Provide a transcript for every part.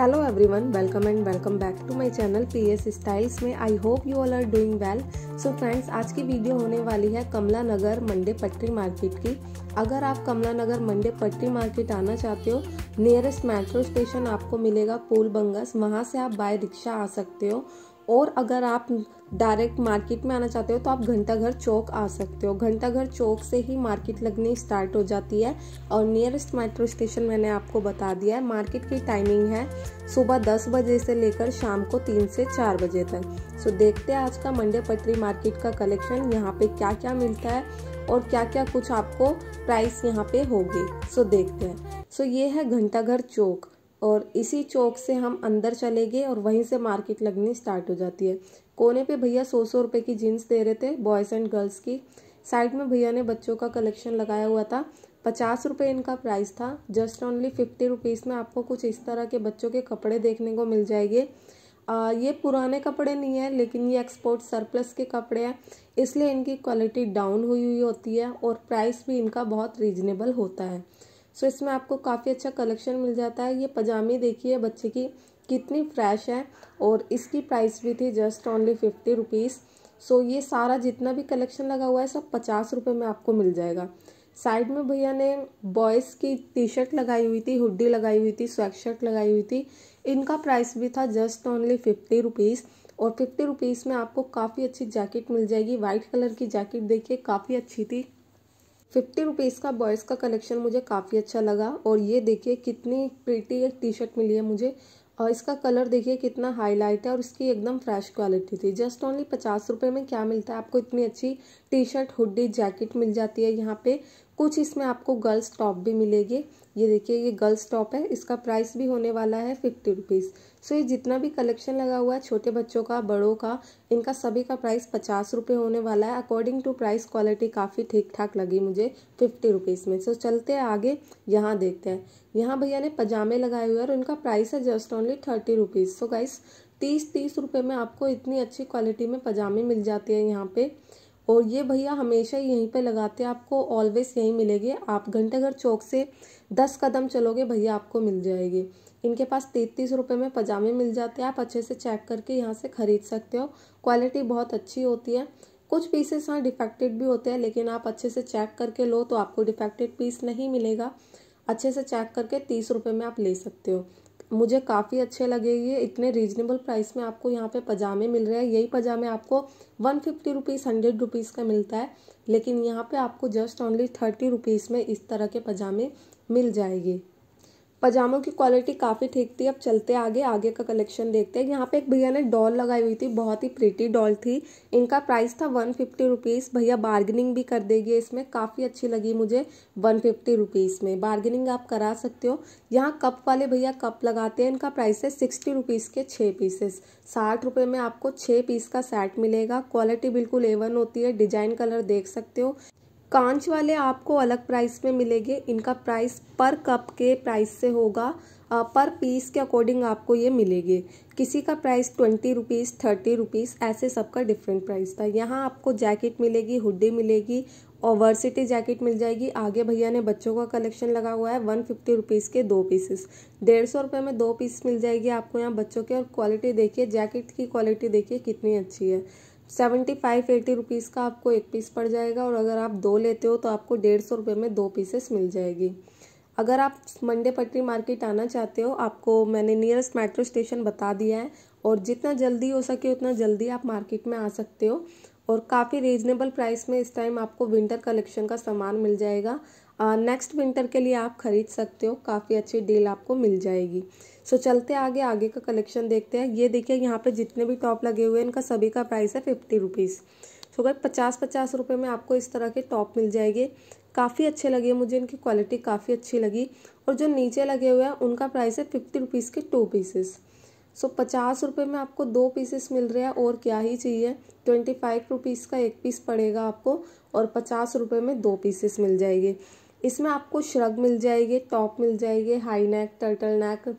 hello everyone welcome and welcome back to my channel P S styles में I hope you all are doing well so friends आज की video होने वाली है कमला नगर Monday पट्टी market की अगर आप कमला नगर मंडे पटरी मार्केट आना चाहते हो नियरेस्ट मेट्रो स्टेशन आपको मिलेगा पोल बंगस वहाँ से आप बाय रिक्शा आ सकते हो और अगर आप डायरेक्ट मार्केट में आना चाहते हो तो आप घंटाघर चौक आ सकते हो घंटाघर चौक से ही मार्केट लगनी स्टार्ट हो जाती है और नियरेस्ट मेट्रो स्टेशन मैंने आपको बता दिया है मार्केट की टाइमिंग है सुबह दस बजे से लेकर शाम को तीन से चार बजे तक सो देखते हैं आज का मंडे पटरी मार्केट का कलेक्शन यहाँ पे क्या क्या मिलता है और क्या क्या कुछ आपको प्राइस यहाँ पे होगी सो देखते हैं सो ये है घंटाघर चौक और इसी चौक से हम अंदर चले गए और वहीं से मार्केट लगनी स्टार्ट हो जाती है कोने पे भैया सौ सौ रुपये की जीन्स दे रहे थे बॉयज़ एंड गर्ल्स की साइड में भैया ने बच्चों का कलेक्शन लगाया हुआ था पचास रुपये इनका प्राइस था जस्ट ओनली फिफ्टी रुपीज़ में आपको कुछ इस तरह के बच्चों के कपड़े देखने को मिल जाएंगे ये पुराने कपड़े नहीं हैं लेकिन ये एक्सपोर्ट सरप्लस के कपड़े हैं इसलिए इनकी क्वालिटी डाउन हुई हुई होती है और प्राइस भी इनका बहुत रीजनेबल होता है सो इसमें आपको काफ़ी अच्छा कलेक्शन मिल जाता है ये पजामी देखिए बच्चे की कितनी फ्रेश है और इसकी प्राइस भी थी just only fifty rupees so ये सारा जितना भी कलेक्शन लगा हुआ है सब पचास रुपये में आपको मिल जाएगा साइड में भैया ने बॉयज़ की टी शर्ट लगाई हुई थी हुडी लगाई हुई थी स्वेट शर्ट लगाई हुई थी इनका प्राइस भी था जस्ट ओनली फिफ्टी रुपीज़ और फिफ्टी रुपीज़ में आपको काफ़ी अच्छी जैकेट मिल जाएगी वाइट कलर की जैकेट देखिए काफ़ी अच्छी थी फिफ्टी रुपीज़ का बॉयज़ का कलेक्शन मुझे काफ़ी अच्छा लगा और ये देखिए कितनी प्रीटी एक टी शर्ट मिली है मुझे और इसका कलर देखिए कितना हाईलाइट है और इसकी एकदम फ्रेश क्वालिटी थी जस्ट ओनली पचास रुपये में क्या मिलता है आपको इतनी अच्छी टी शर्ट हुडी जैकेट मिल जाती है यहाँ पे कुछ इसमें आपको गर्ल्स टॉप भी मिलेगी ये देखिए ये गर्ल्स टॉप है इसका प्राइस भी होने वाला है फिफ्टी रुपीज़ सो ये जितना भी कलेक्शन लगा हुआ है छोटे बच्चों का बड़ों का इनका सभी का प्राइस पचास रुपये होने वाला है अकॉर्डिंग टू प्राइस क्वालिटी काफ़ी ठीक ठाक लगी मुझे फिफ्टी रुपीज़ में सो चलते हैं आगे यहाँ देखते हैं यहाँ भैया ने पजामे लगाए हुए हैं और उनका प्राइस है just only thirty rupees so guys तीस तीस रुपये में आपको इतनी अच्छी क्वालिटी में पजामे मिल जाते हैं यहाँ पर और ये भैया हमेशा यहीं पर लगाते हैं आपको ऑलवेज यहीं मिलेगी आप घंटाघर चौक से दस कदम चलोगे भैया आपको मिल जाएगी इनके पास तैतीस रुपये में पजामे मिल जाते हैं आप अच्छे से चेक करके यहाँ से ख़रीद सकते हो क्वालिटी बहुत अच्छी होती है कुछ पीसेस हाँ डिफेक्टेड भी होते हैं लेकिन आप अच्छे से चेक करके लो तो आपको डिफेक्टेड पीस नहीं मिलेगा अच्छे से चेक करके तीस रुपये में आप ले सकते हो मुझे काफ़ी अच्छे लगे ये इतने रीजनेबल प्राइस में आपको यहाँ पे पजामे मिल रहे हैं यही पजामे आपको one fifty rupees hundred rupees का मिलता है लेकिन यहाँ पे आपको जस्ट ओनली थर्टी रुपीज़ में इस तरह के पजामे मिल जाएंगे पजामों की क्वालिटी काफ़ी ठीक थी अब चलते आगे आगे का कलेक्शन देखते हैं यहाँ पे एक भैया ने डॉल लगाई हुई थी बहुत ही प्रिटी डॉल थी इनका प्राइस था वन फिफ्टी रुपीज़ भैया बार्गेनिंग भी कर देगी इसमें काफ़ी अच्छी लगी मुझे वन फिफ्टी रुपीज़ में बार्गेनिंग आप करा सकते हो यहाँ कप वाले भैया कप लगाते हैं इनका प्राइस है सिक्सटी रुपीज़ के छः पीसेस साठ रुपये में आपको छः पीस का सेट मिलेगा क्वालिटी बिल्कुल एवन होती है डिजाइन कलर देख सकते हो कांच वाले आपको अलग प्राइस में मिलेंगे इनका प्राइस पर कप के प्राइस से होगा पर पीस के अकॉर्डिंग आपको ये मिलेंगे किसी का price twenty rupees thirty rupees ऐसे सबका डिफरेंट प्राइस था यहाँ आपको जैकेट मिलेगी हुडी मिलेगी और वर्सिटी जैकेट मिल जाएगी आगे भैया ने बच्चों का कलेक्शन लगा हुआ है वन फिफ्टी रुपीज़ के दो पीसेस डेढ़ सौ रुपये में दो पीस मिल जाएगी आपको यहाँ बच्चों के और क्वालिटी देखिए जैकेट की क्वालिटी देखिए कितनी अच्छी है सेवेंटी फाइव एटी रुपीज़ का आपको एक पीस पड़ जाएगा और अगर आप दो लेते हो तो आपको डेढ़ सौ रुपये में दो पीसेस मिल जाएगी अगर आप मंडे पटरी मार्केट आना चाहते हो आपको मैंने नियरेस्ट मेट्रो स्टेशन बता दिया है और जितना जल्दी हो सके उतना जल्दी आप मार्केट में आ सकते हो और काफ़ी रीजनेबल प्राइस में इस टाइम आपको विंटर कलेक्शन का सामान मिल जाएगा नेक्स्ट विंटर के लिए आप ख़रीद सकते हो काफ़ी अच्छी डील आपको मिल जाएगी सो चलते आगे आगे का कलेक्शन देखते हैं ये देखिए यहाँ पे जितने भी टॉप लगे हुए हैं इनका सभी का प्राइस है फिफ्टी रुपीज़ सो गए पचास पचास रुपये में आपको इस तरह के टॉप मिल जाएंगे काफ़ी अच्छे लगे मुझे इनकी क्वालिटी काफ़ी अच्छी लगी और जो नीचे लगे हुए हैं उनका प्राइस है फिफ्टी रुपीज़ के टू पीसेस सो पचास रुपये में आपको दो पीसेस मिल रहे हैं और क्या ही चाहिए ट्वेंटी फाइव रुपीज़ का एक पीस पड़ेगा आपको और पचास रुपये में दो पीसेस मिल जाएंगे इसमें आपको श्रग मिल जाएगी टॉप मिल जाएगी high neck turtle neck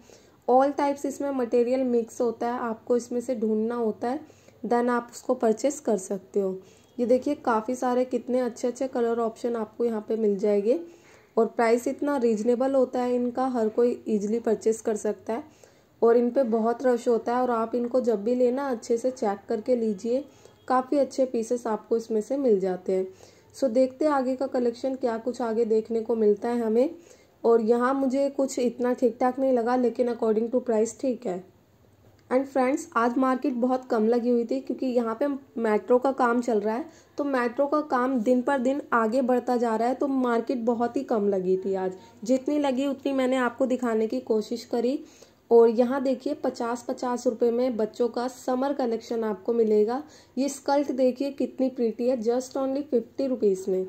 all types इसमें मटेरियल मिक्स होता है आपको इसमें से ढूंढना होता है देन आप उसको परचेस कर सकते हो ये देखिए काफ़ी सारे कितने अच्छे अच्छे कलर ऑप्शन आपको यहाँ पे मिल जाएंगे और प्राइस इतना रीजनेबल होता है इनका हर कोई ईजिली परचेस कर सकता है और इन पर बहुत रश होता है और आप इनको जब भी लेना अच्छे से चेक करके लीजिए काफ़ी अच्छे पीसेस आपको इसमें से मिल जाते हैं सो देखते आगे का कलेक्शन क्या कुछ आगे देखने को मिलता है हमें और यहाँ मुझे कुछ इतना ठीक ठाक नहीं लगा लेकिन अकॉर्डिंग टू प्राइस ठीक है एंड फ्रेंड्स आज मार्केट बहुत कम लगी हुई थी क्योंकि यहाँ पे मेट्रो का काम चल रहा है तो मेट्रो का काम दिन पर दिन आगे बढ़ता जा रहा है तो मार्केट बहुत ही कम लगी थी आज जितनी लगी उतनी मैंने आपको दिखाने की कोशिश करी और यहाँ देखिए पचास पचास रुपये में बच्चों का समर कलेक्शन आपको मिलेगा ये स्कल्ट देखिए कितनी प्रीटी है जस्ट ओनली फिफ्टी रुपीज़ में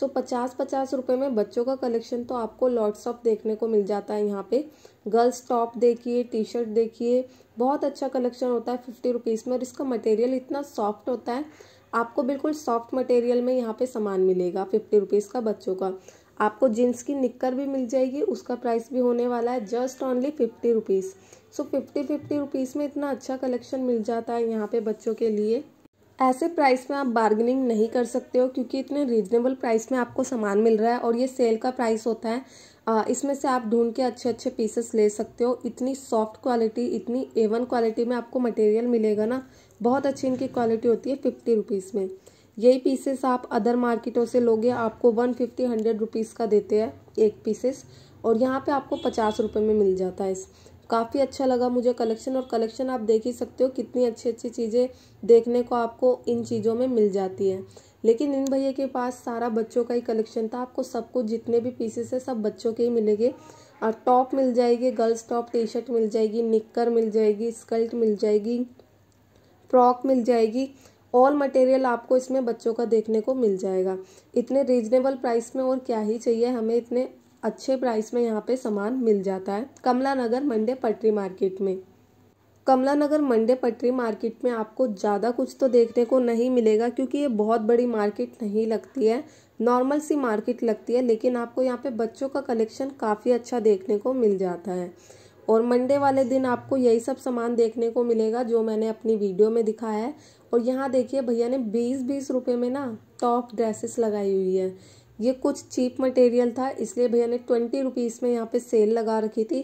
सो पचास पचास रुपये में बच्चों का कलेक्शन तो आपको लॉट्स ऑफ देखने को मिल जाता है यहाँ पे गर्ल्स टॉप देखिए टी शर्ट देखिए बहुत अच्छा कलेक्शन होता है फिफ्टी रुपीज़ में और इसका मटेरियल इतना सॉफ्ट होता है आपको बिल्कुल सॉफ्ट मटेरियल में यहाँ पे सामान मिलेगा फिफ्टी रुपीज़ का बच्चों का आपको जीन्स की निक्कर भी मिल जाएगी उसका प्राइस भी होने वाला है just only fifty rupees so fifty fifty rupees में इतना अच्छा कलेक्शन मिल जाता है यहाँ पे बच्चों के लिए ऐसे प्राइस में आप बार्गेनिंग नहीं कर सकते हो क्योंकि इतने रीजनेबल प्राइस में आपको सामान मिल रहा है और ये सेल का प्राइस होता है इसमें से आप ढूंढ के अच्छे अच्छे पीसेस ले सकते हो इतनी सॉफ्ट क्वालिटी इतनी एवन क्वालिटी में आपको मटेरियल मिलेगा ना बहुत अच्छी इनकी क्वालिटी होती है फिफ्टी रुपीज़ में यही पीसेस आप अदर मार्केटों से लोगे आपको वन फिफ्टी हंड्रेड रुपीज़ का देते हैं एक पीसेस और यहाँ पे आपको पचास रुपये में मिल जाता है इस काफ़ी अच्छा लगा मुझे कलेक्शन और कलेक्शन आप देख ही सकते हो कितनी अच्छी अच्छी चीज़ें देखने को आपको इन चीज़ों में मिल जाती है लेकिन इन भैया के पास सारा बच्चों का ही कलेक्शन था आपको सब कुछ जितने भी पीसेस है सब बच्चों के ही मिलेंगे और टॉप मिल जाएगी गर्ल्स टॉप टी शर्ट मिल जाएगी निक्कर मिल जाएगी स्कर्ट मिल जाएगी फ्रॉक मिल जाएगी ऑल मटेरियल आपको इसमें बच्चों का देखने को मिल जाएगा इतने रीजनेबल प्राइस में और क्या ही चाहिए हमें इतने अच्छे प्राइस में यहाँ पे सामान मिल जाता है कमला नगर मंडे पटरी मार्केट में कमला नगर मंडे पटरी मार्केट में आपको ज़्यादा कुछ तो देखने को नहीं मिलेगा क्योंकि ये बहुत बड़ी मार्केट नहीं लगती है नॉर्मल सी मार्केट लगती है लेकिन आपको यहाँ पे बच्चों का कलेक्शन काफ़ी अच्छा देखने को मिल जाता है और मंडे वाले दिन आपको यही सब सामान देखने को मिलेगा जो मैंने अपनी वीडियो में दिखाया है और यहाँ देखिए भैया ने बीस बीस रुपये में ना टॉप ड्रेसेस लगाई हुई है ये कुछ चीप मटेरियल था इसलिए भैया ने ट्वेंटी रुपीज़ में यहाँ पे सेल लगा रखी थी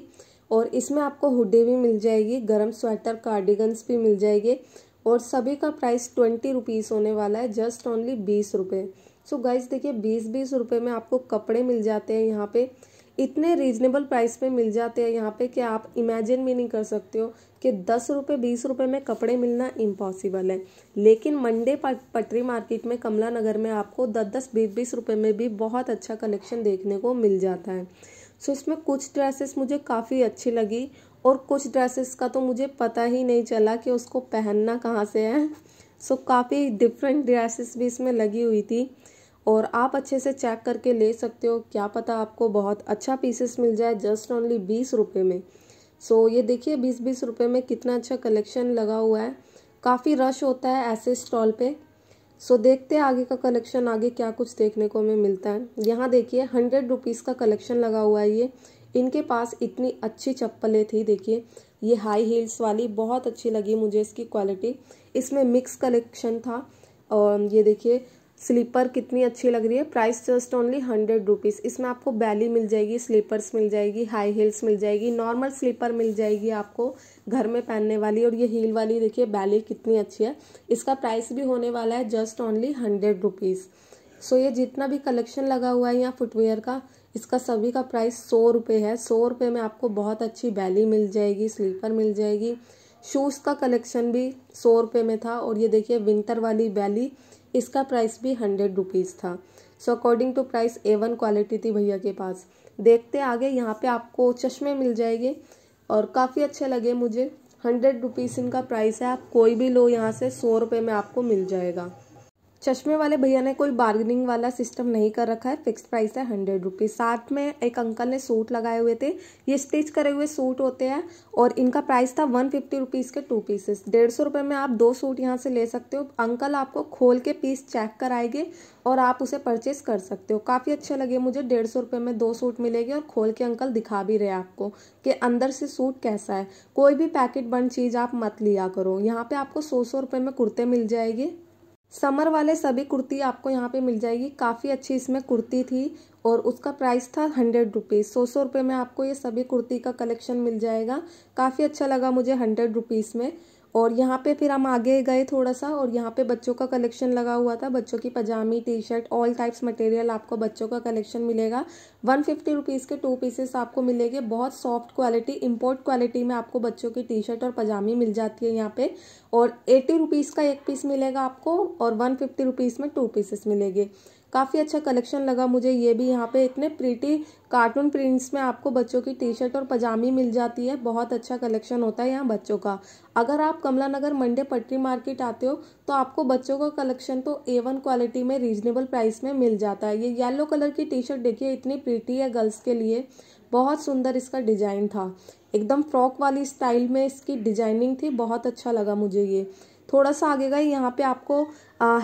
और इसमें आपको हुडी भी मिल जाएगी गर्म स्वेटर कार्डिगन्स भी मिल जाएंगे और सभी का प्राइस ट्वेंटी रुपीज़ होने वाला है जस्ट ओनली बीस रुपये सो गाइज देखिए बीस बीस रुपये में आपको कपड़े मिल जाते हैं यहाँ पर इतने रीजनेबल प्राइस पे मिल जाते हैं यहाँ पे कि आप इमेजिन भी नहीं कर सकते हो कि दस रुपये बीस रुपये में कपड़े मिलना इम्पॉसिबल है लेकिन मंडे पटरी मार्केट में कमला नगर में आपको दस दस बीस बीस रुपये में भी बहुत अच्छा कलेक्शन देखने को मिल जाता है सो इसमें कुछ ड्रेसेस मुझे काफ़ी अच्छी लगी और कुछ ड्रेसेस का तो मुझे पता ही नहीं चला कि उसको पहनना कहाँ से है सो काफ़ी डिफरेंट ड्रेसेस भी इसमें लगी हुई थी और आप अच्छे से चेक करके ले सकते हो क्या पता आपको बहुत अच्छा पीसेस मिल जाए जस्ट ओनली बीस रुपये में सो so, ये देखिए बीस बीस रुपये में कितना अच्छा कलेक्शन लगा हुआ है काफ़ी रश होता है ऐसे स्टॉल पे सो so, देखते हैं आगे का कलेक्शन आगे क्या कुछ देखने को हमें मिलता है यहाँ देखिए हंड्रेड रुपीज़ का कलेक्शन लगा हुआ है ये इनके पास इतनी अच्छी चप्पलें थी देखिए ये हाई हील्स वाली बहुत अच्छी लगी मुझे इसकी क्वालिटी इसमें मिक्स कलेक्शन था और ये देखिए स्लीपर कितनी अच्छी लग रही है price just only hundred rupees इसमें आपको बैली मिल जाएगी स्लीपर्स मिल जाएगी हाई हील्स मिल जाएगी नॉर्मल स्लीपर मिल जाएगी आपको घर में पहनने वाली और ये हील वाली देखिए बैली कितनी अच्छी है इसका प्राइस भी होने वाला है just only hundred rupees so ये जितना भी कलेक्शन लगा हुआ है यहाँ फुटवेयर का इसका सभी का प्राइस सौ रुपये है सौ रुपये में आपको बहुत अच्छी बैली मिल जाएगी स्लीपर मिल जाएगी शूज़ का कलेक्शन भी सौ रुपये में था और ये देखिए विंटर वाली बैली इसका प्राइस भी हंड्रेड रुपीज़ था so according to price A one quality थी भैया के पास देखते आगे यहाँ पे आपको चश्मे मिल जाएंगे और काफ़ी अच्छे लगे मुझे हंड्रेड रुपीज़ इनका प्राइस है आप कोई भी लो यहाँ से सौ रुपये में आपको मिल जाएगा चश्मे वाले भैया ने कोई बार्गेनिंग वाला सिस्टम नहीं कर रखा है फिक्स प्राइस है हंड्रेड रुपीज़ साथ में एक अंकल ने सूट लगाए हुए थे ये स्टिच करे हुए सूट होते हैं और इनका प्राइस था वन फिफ्टी रुपीज़ के टू पीसेस डेढ़ सौ रुपये में आप दो सूट यहाँ से ले सकते हो अंकल आपको खोल के पीस चेक कराएंगे और आप उसे परचेस कर सकते हो काफ़ी अच्छे लगे मुझे डेढ़ सौ रुपये में दो सूट मिलेगी और खोल के अंकल दिखा भी रहे आपको कि अंदर से सूट कैसा है कोई भी पैकेट बंद चीज़ आप मत लिया करो यहाँ पर आपको सौ सौ रुपये में कुर्ते मिल जाएगी समर वाले सभी कुर्ती आपको यहाँ पे मिल जाएगी काफ़ी अच्छी इसमें कुर्ती थी और उसका प्राइस था हंड्रेड रुपीज़ सौ सौ रुपये में आपको ये सभी कुर्ती का कलेक्शन मिल जाएगा काफ़ी अच्छा लगा मुझे हंड्रेड रुपीज़ में और यहाँ पे फिर हम आगे गए थोड़ा सा और यहाँ पे बच्चों का कलेक्शन लगा हुआ था बच्चों की पजामी T shirt all types material आपको बच्चों का कलेक्शन मिलेगा वन फिफ्टी रुपीज़ के टू पीसेस आपको मिलेंगे बहुत सॉफ्ट क्वालिटी इंपोर्ट क्वालिटी में आपको बच्चों की टी शर्ट और पजामी मिल जाती है यहाँ पे और एटी रुपीज़ का एक पीस मिलेगा आपको और वन फिफ्टी रुपीज़ में टू पीसेस मिलेंगे काफ़ी अच्छा कलेक्शन लगा मुझे ये भी यहाँ पे इतने प्रीटी कार्टून प्रिंट्स में आपको बच्चों की टी शर्ट और पजामी मिल जाती है बहुत अच्छा कलेक्शन होता है यहाँ बच्चों का अगर आप कमला नगर मंडे पटरी मार्केट आते हो तो आपको बच्चों का कलेक्शन तो ए वन क्वालिटी में रीजनेबल प्राइस में मिल जाता है ये येलो कलर की टी शर्ट देखिए इतनी प्रीटी है गर्ल्स के लिए बहुत सुंदर इसका डिजाइन था एकदम फ्रॉक वाली स्टाइल में इसकी डिजाइनिंग थी बहुत अच्छा लगा मुझे ये थोड़ा सा आगे गए यहाँ पे आपको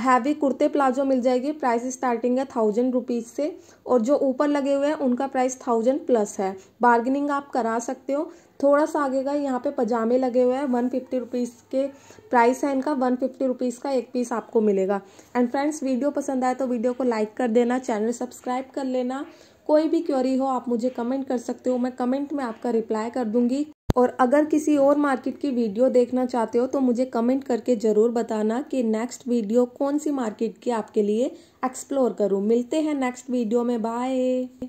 हैवी कुर्ते प्लाजो मिल जाएगी प्राइस स्टार्टिंग है थाउजेंड रुपीज़ से और जो ऊपर लगे हुए हैं उनका प्राइस थाउजेंड प्लस है बार्गेनिंग आप करा सकते हो थोड़ा सा आगे गए यहाँ पे पजामे लगे हुए हैं वन फिफ्टी रुपीज़ के प्राइस है इनका वन फिफ्टी रुपीज़ का एक पीस आपको मिलेगा एंड फ्रेंड्स वीडियो पसंद आए तो वीडियो को लाइक कर देना चैनल सब्सक्राइब कर लेना कोई भी क्वेरी हो आप मुझे कमेंट कर सकते हो मैं कमेंट में आपका रिप्लाई कर दूंगी और अगर किसी और मार्केट की वीडियो देखना चाहते हो तो मुझे कमेंट करके ज़रूर बताना कि नेक्स्ट वीडियो कौन सी मार्केट की आपके लिए एक्सप्लोर करूँ मिलते हैं नेक्स्ट वीडियो में बाय